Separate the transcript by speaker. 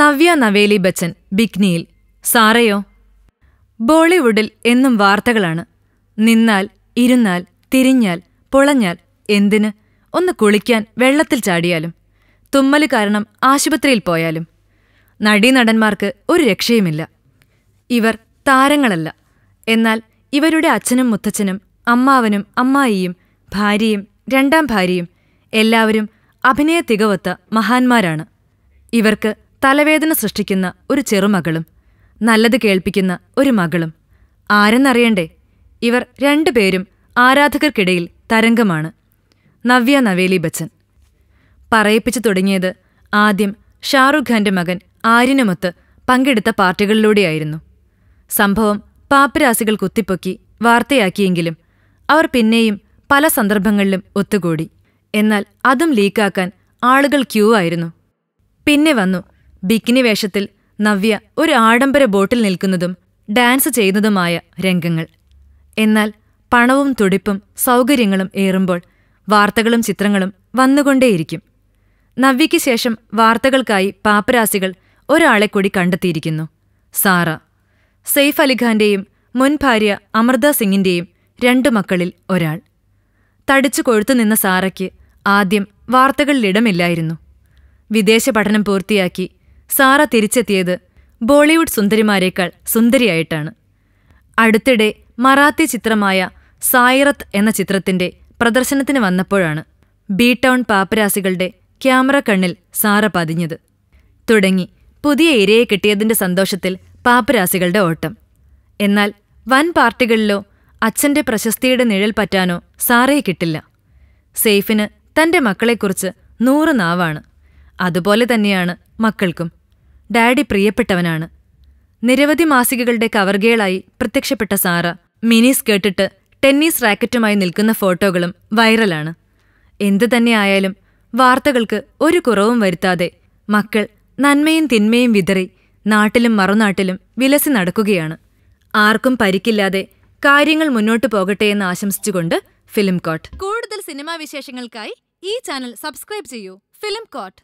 Speaker 1: നവ്യ നവേലി ബച്ചൻ ബിഗ്നിയിൽ സാറയോ ബോളിവുഡിൽ എന്നും വാർത്തകളാണ് നിന്നാൽ ഇരുന്നാൽ തിരിഞ്ഞാൽ പൊളഞ്ഞാൽ എന്തിന് ഒന്ന് കുളിക്കാൻ വെള്ളത്തിൽ ചാടിയാലും തുമ്മൽ കാരണം ആശുപത്രിയിൽ പോയാലും നടീനടന്മാർക്ക് ഒരു രക്ഷയുമില്ല ഇവർ താരങ്ങളല്ല എന്നാൽ ഇവരുടെ അച്ഛനും മുത്തച്ഛനും അമ്മാവനും അമ്മായിയും ഭാര്യയും രണ്ടാം ഭാര്യയും എല്ലാവരും അഭിനയ തികവത്ത് മഹാന്മാരാണ് ഇവർക്ക് തലവേദന സൃഷ്ടിക്കുന്ന ഒരു ചെറുമകളും നല്ലത് കേൾപ്പിക്കുന്ന ഒരു മകളും ആരെന്നറിയണ്ടേ ഇവർ രണ്ടുപേരും ആരാധകർക്കിടയിൽ തരംഗമാണ് നവ്യ നവേലി ബച്ചൻ പറയിപ്പിച്ചു തുടങ്ങിയത് ആദ്യം ഷാറുഖ് ഖാന്റെ മകൻ ആര്യനുമൊത്ത് പങ്കെടുത്ത പാർട്ടികളിലൂടെയായിരുന്നു സംഭവം പാപ്പരാസികൾ കുത്തിപ്പൊക്കി വാർത്തയാക്കിയെങ്കിലും അവർ പിന്നെയും പല സന്ദർഭങ്ങളിലും ഒത്തുകൂടി എന്നാൽ അതും ലീക്കാക്കാൻ ആളുകൾ ക്യൂ ആയിരുന്നു പിന്നെ വന്നു ബിക്കിനി വേഷത്തിൽ നവ്യ ഒരു ആഡംബര ബോട്ടിൽ നിൽക്കുന്നതും ഡാൻസ് ചെയ്യുന്നതുമായ രംഗങ്ങൾ എന്നാൽ പണവും തുടിപ്പും സൗകര്യങ്ങളും ഏറുമ്പോൾ വാർത്തകളും ചിത്രങ്ങളും വന്നുകൊണ്ടേയിരിക്കും നവ്യയ്ക്ക് ശേഷം വാർത്തകൾക്കായി പാപ്പരാസികൾ ഒരാളെ കൂടി കണ്ടെത്തിയിരിക്കുന്നു സാറ സെയ്ഫ് അലിഖാന്റെയും മുൻ ഭാര്യ അമൃത സിംഗിന്റെയും രണ്ടു മക്കളിൽ ഒരാൾ തടിച്ചു കൊഴുത്തുനിന്ന സാറയ്ക്ക് ആദ്യം വാർത്തകളിലിടമില്ലായിരുന്നു വിദേശ പഠനം പൂർത്തിയാക്കി സാറ തിരിച്ചെത്തിയത് ബോളിവുഡ് സുന്ദരിമാരേക്കാൾ സുന്ദരിയായിട്ടാണ് അടുത്തിടെ മറാത്തി ചിത്രമായ സായിറത്ത് എന്ന ചിത്രത്തിന്റെ പ്രദർശനത്തിന് വന്നപ്പോഴാണ് ബി ടൗൺ പാപ്പരാസികളുടെ ക്യാമറ കണ്ണിൽ സാറ പതിഞ്ഞത് തുടങ്ങി പുതിയ ഇരയെ കിട്ടിയതിന്റെ സന്തോഷത്തിൽ പാപ്പരാസികളുടെ ഓട്ടം എന്നാൽ വൻ പാർട്ടികളിലോ അച്ഛന്റെ പ്രശസ്തിയുടെ നിഴൽ പറ്റാനോ സാറയെ കിട്ടില്ല സെയ്ഫിന് തൻ്റെ മക്കളെക്കുറിച്ച് നൂറ് നാവാണ് അതുപോലെ തന്നെയാണ് മക്കൾക്കും ഡാഡി പ്രിയപ്പെട്ടവനാണ് നിരവധി മാസികകളുടെ കവർഗേളായി പ്രത്യക്ഷപ്പെട്ട സാറ മിനി സ്കേർട്ടിട്ട് ടെന്നീസ് റാക്കറ്റുമായി നിൽക്കുന്ന ഫോട്ടോകളും വൈറലാണ് എന്തു തന്നെയായാലും വാർത്തകൾക്ക് ഒരു കുറവും വരുത്താതെ മക്കൾ നന്മയും തിന്മയും വിതറി നാട്ടിലും മറുനാട്ടിലും വിലസി നടക്കുകയാണ് ആർക്കും പരിക്കില്ലാതെ കാര്യങ്ങൾ മുന്നോട്ടു പോകട്ടെ എന്ന് ആശംസിച്ചുകൊണ്ട് ഫിലിം കോട്ട് കൂടുതൽ സിനിമാ വിശേഷങ്ങൾക്കായി ई चानल सब्स््रैब फिलिम कॉट